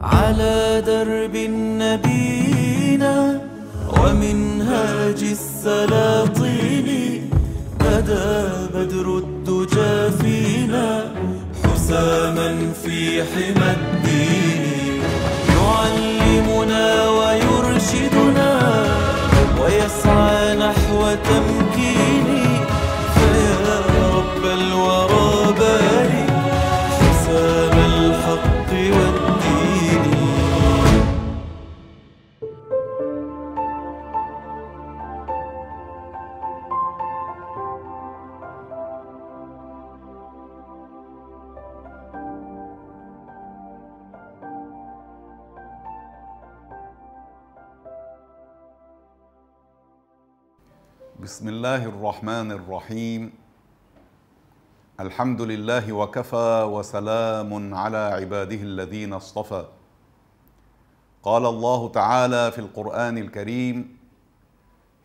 على درب نبينا ومنهاج السلاطين بدا بدر الدجى فينا حساما في حمى الدين بسم الله الرحمن الرحيم الحمد لله وكفى وسلام على عباده الذين اصطفى قال الله تعالى في القران الكريم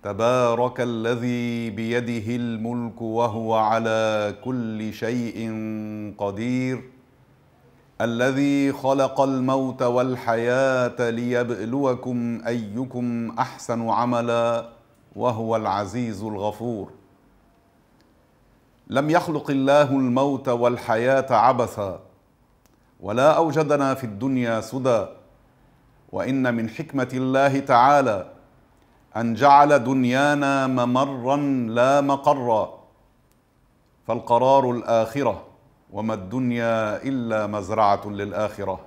تبارك الذي بيده الملك وهو على كل شيء قدير الذي خلق الموت والحياه ليبلوكم ايكم احسن عملا وهو العزيز الغفور لم يخلق الله الموت والحياه عبثا ولا اوجدنا في الدنيا سدى وان من حكمه الله تعالى ان جعل دنيانا ممرا لا مقرا فالقرار الاخره وما الدنيا الا مزرعه للاخره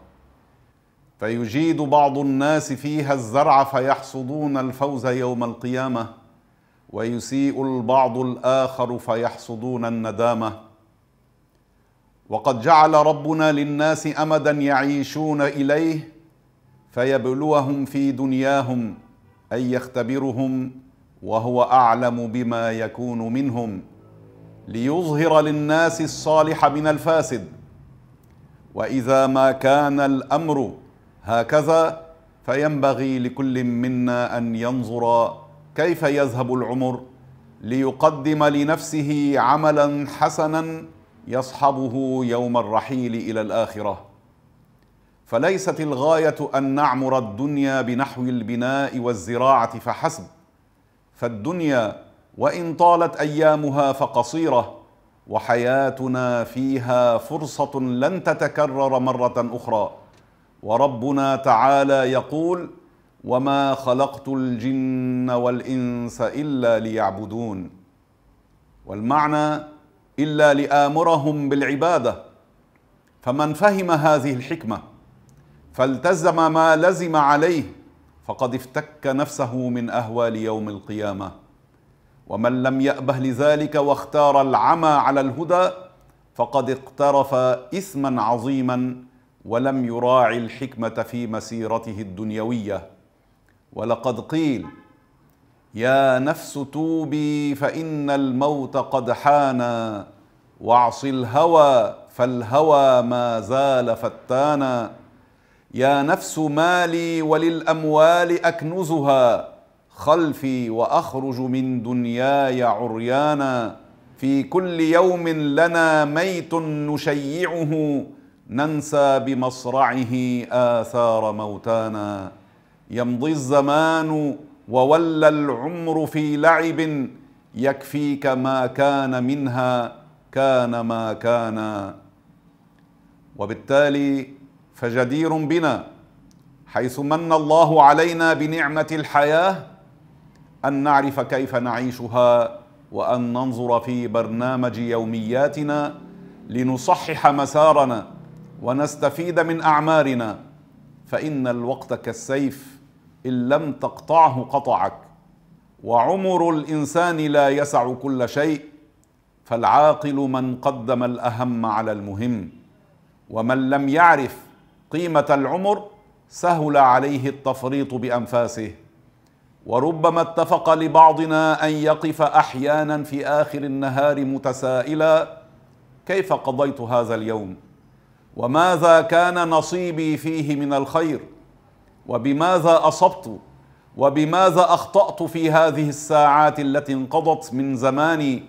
فيجيد بعض الناس فيها الزرع فيحصدون الفوز يوم القيامه ويسيء البعض الاخر فيحصدون الندامه وقد جعل ربنا للناس امدا يعيشون اليه فيبلوهم في دنياهم اي يختبرهم وهو اعلم بما يكون منهم ليظهر للناس الصالح من الفاسد واذا ما كان الامر هكذا فينبغي لكل منا أن ينظر كيف يذهب العمر ليقدم لنفسه عملا حسنا يصحبه يوم الرحيل إلى الآخرة فليست الغاية أن نعمر الدنيا بنحو البناء والزراعة فحسب فالدنيا وإن طالت أيامها فقصيرة وحياتنا فيها فرصة لن تتكرر مرة أخرى وربنا تعالى يقول وما خلقت الجن والانس الا ليعبدون والمعنى الا لامرهم بالعباده فمن فهم هذه الحكمه فالتزم ما لزم عليه فقد افتك نفسه من اهوال يوم القيامه ومن لم يابه لذلك واختار العمى على الهدى فقد اقترف اثما عظيما ولم يراعي الحكمة في مسيرته الدنيوية ولقد قيل يا نفس توبي فإن الموت قد حانا واعص الهوى فالهوى ما زال فتانا يا نفس مالي وللأموال أكنزها خلفي وأخرج من دنياي عريانا في كل يوم لنا ميت نشيعه ننسى بمصرعه آثار موتانا يمضي الزمان وولى العمر في لعب يكفيك ما كان منها كان ما كان وبالتالي فجدير بنا حيث من الله علينا بنعمة الحياة أن نعرف كيف نعيشها وأن ننظر في برنامج يومياتنا لنصحح مسارنا ونستفيد من أعمارنا فإن الوقت كالسيف إن لم تقطعه قطعك وعمر الإنسان لا يسع كل شيء فالعاقل من قدم الأهم على المهم ومن لم يعرف قيمة العمر سهل عليه التفريط بأنفاسه وربما اتفق لبعضنا أن يقف أحيانا في آخر النهار متسائلا كيف قضيت هذا اليوم؟ وماذا كان نصيبي فيه من الخير وبماذا اصبت وبماذا اخطات في هذه الساعات التي انقضت من زماني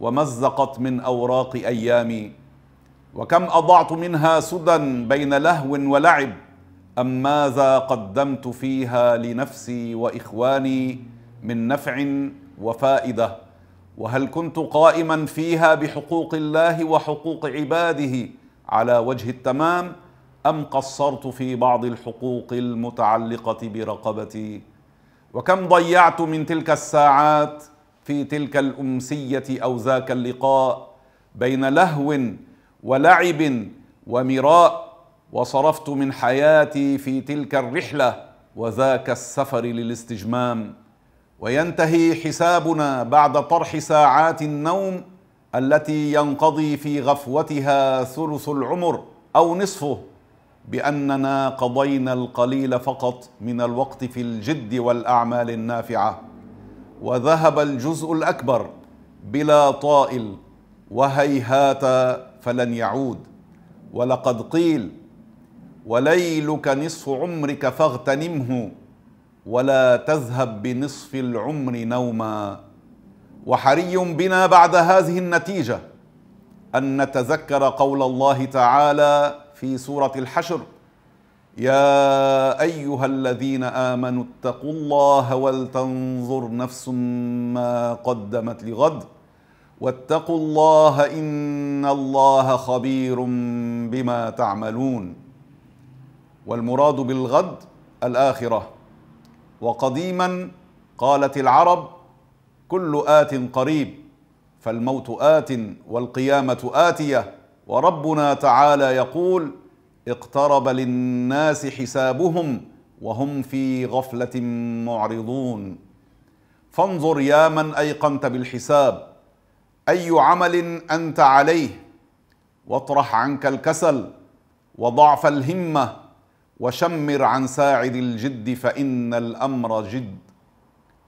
ومزقت من اوراق ايامي وكم اضعت منها سدى بين لهو ولعب ام ماذا قدمت فيها لنفسي واخواني من نفع وفائده وهل كنت قائما فيها بحقوق الله وحقوق عباده على وجه التمام أم قصرت في بعض الحقوق المتعلقة برقبتي وكم ضيعت من تلك الساعات في تلك الأمسية أو ذاك اللقاء بين لهو ولعب ومراء وصرفت من حياتي في تلك الرحلة وذاك السفر للاستجمام وينتهي حسابنا بعد طرح ساعات النوم التي ينقضي في غفوتها ثلث العمر أو نصفه بأننا قضينا القليل فقط من الوقت في الجد والأعمال النافعة وذهب الجزء الأكبر بلا طائل وهيهات فلن يعود ولقد قيل وليلك نصف عمرك فاغتنمه ولا تذهب بنصف العمر نوما وحري بنا بعد هذه النتيجة أن نتذكر قول الله تعالى في سورة الحشر يا أيها الذين آمنوا اتقوا الله ولتنظر نفس ما قدمت لغد واتقوا الله إن الله خبير بما تعملون والمراد بالغد الآخرة وقديما قالت العرب كل آت قريب فالموت آت والقيامة آتية وربنا تعالى يقول اقترب للناس حسابهم وهم في غفلة معرضون فانظر يا من أيقنت بالحساب أي عمل أنت عليه واطرح عنك الكسل وضعف الهمة وشمر عن ساعد الجد فإن الأمر جد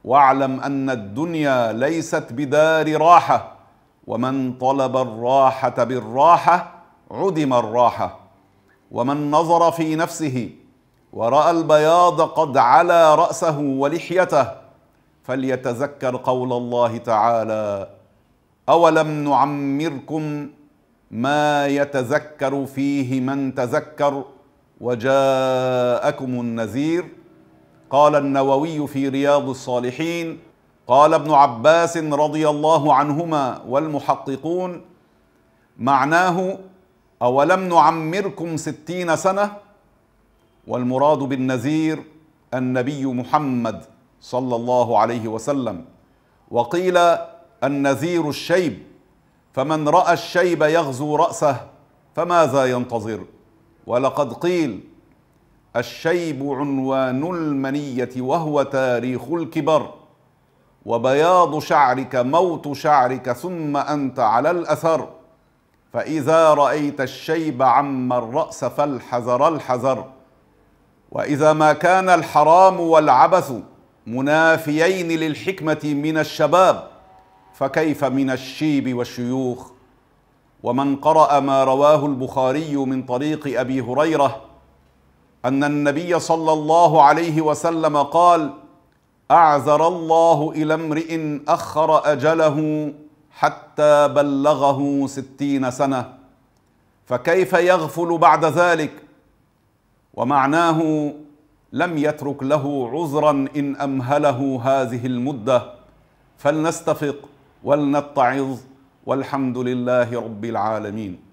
واعلم ان الدنيا ليست بدار راحه ومن طلب الراحه بالراحه عدم الراحه ومن نظر في نفسه وراى البياض قد على راسه ولحيته فليتذكر قول الله تعالى اولم نعمركم ما يتذكر فيه من تذكر وجاءكم النذير قال النووي في رياض الصالحين قال ابن عباس رضي الله عنهما والمحققون معناه أولم نعمركم ستين سنة والمراد بالنذير النبي محمد صلى الله عليه وسلم وقيل النذير الشيب فمن رأى الشيب يغزو رأسه فماذا ينتظر ولقد قيل الشيب عنوان المنية وهو تاريخ الكبر وبياض شعرك موت شعرك ثم أنت على الأثر فإذا رأيت الشيب عم الرأس فالحذر الحذر وإذا ما كان الحرام والعبث منافيين للحكمة من الشباب فكيف من الشيب والشيوخ ومن قرأ ما رواه البخاري من طريق أبي هريرة أن النبي صلى الله عليه وسلم قال أعذر الله إلى امرئ أخر أجله حتى بلغه ستين سنة فكيف يغفل بعد ذلك ومعناه لم يترك له عذرا إن أمهله هذه المدة فلنستفق ولنتعظ والحمد لله رب العالمين